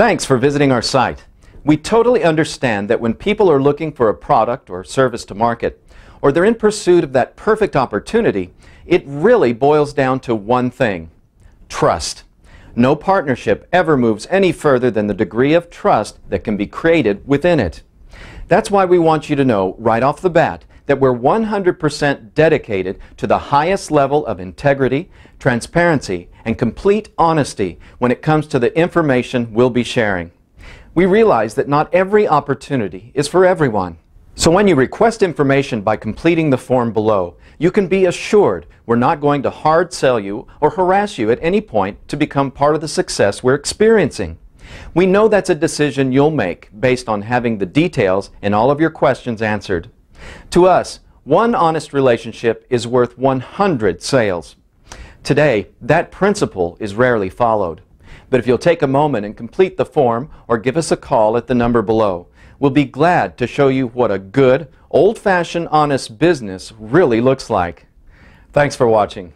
Thanks for visiting our site. We totally understand that when people are looking for a product or service to market, or they're in pursuit of that perfect opportunity, it really boils down to one thing, trust. No partnership ever moves any further than the degree of trust that can be created within it. That's why we want you to know right off the bat that we're 100% dedicated to the highest level of integrity, transparency, and complete honesty when it comes to the information we'll be sharing. We realize that not every opportunity is for everyone. So when you request information by completing the form below, you can be assured we're not going to hard sell you or harass you at any point to become part of the success we're experiencing. We know that's a decision you'll make based on having the details and all of your questions answered. To us, one honest relationship is worth 100 sales. Today, that principle is rarely followed. But if you'll take a moment and complete the form or give us a call at the number below, we'll be glad to show you what a good, old-fashioned, honest business really looks like. Thanks for watching.